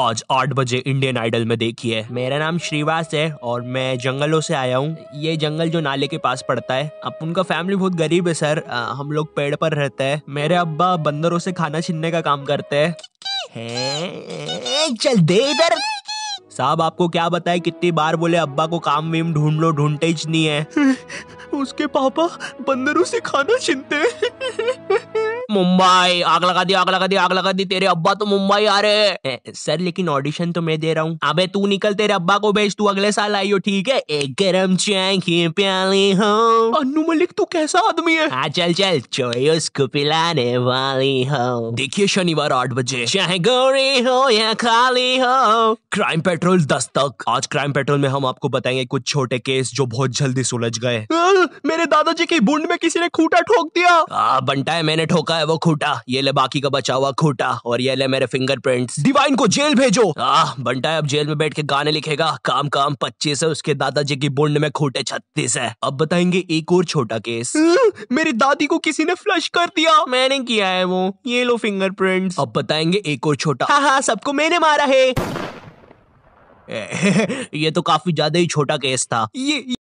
आज आठ बजे इंडियन आइडल में देखिए मेरा नाम श्रीवास है और मैं जंगलों से आया हूँ ये जंगल जो नाले के पास पड़ता है अब उनका फैमिली बहुत गरीब है सर आ, हम लोग पेड़ पर रहते हैं मेरे अब्बा बंदरों से खाना छीनने का काम करते हैं है, चल दे इधर साहब आपको क्या बताए कितनी बार बोले अब्बा को काम वीम ढूंढ लो ढूंढते नहीं है उसके पापा बंदरों से खाना छीनते हैं मुंबई आग लगा दी आग लगा दी आग लगा दी तेरे अब्बा तो मुंबई आ रहे सर लेकिन ऑडिशन तो मैं दे रहा हूँ अबे तू निकल तेरे अब्बा को भेज तू अगले साल आई हो ठीक है एक गरम चाय की प्याली हो हाँ। अनु मलिक तू कैसा आदमी है हाँ चल चल उसको पिलाने वाली हो हाँ। देखिए शनिवार आठ बजे चाहे गोरी हो या खाली हो क्राइम पेट्रोल दस तक आज क्राइम पेट्रोल में हम आपको बताएंगे कुछ छोटे केस जो बहुत जल्दी सुलझ गए हाँ, मेरे दादाजी की बुंड में किसी ने खूटा ठोक दिया बंटा है मैंने ठोका है वो खूटा ये ले बाकी का बचा हुआ खूटा और ये ले मेरे फिंगरप्रिंट्स डिवाइन को जेल भेजो आ, बंटा है अब जेल में बैठ के गाने लिखेगा काम काम पच्चीस है उसके दादाजी की बुंड में खूटे छत्तीस है अब बताएंगे एक और छोटा केस हम्म, मेरी दादी को किसी ने फ्लश कर दिया मैंने किया है वो ये लो फिंगर प्रिंट अब बताएंगे एक और छोटा हाँ हाँ सबको मैंने मारा है ये तो काफी ज्यादा ही छोटा केस था ये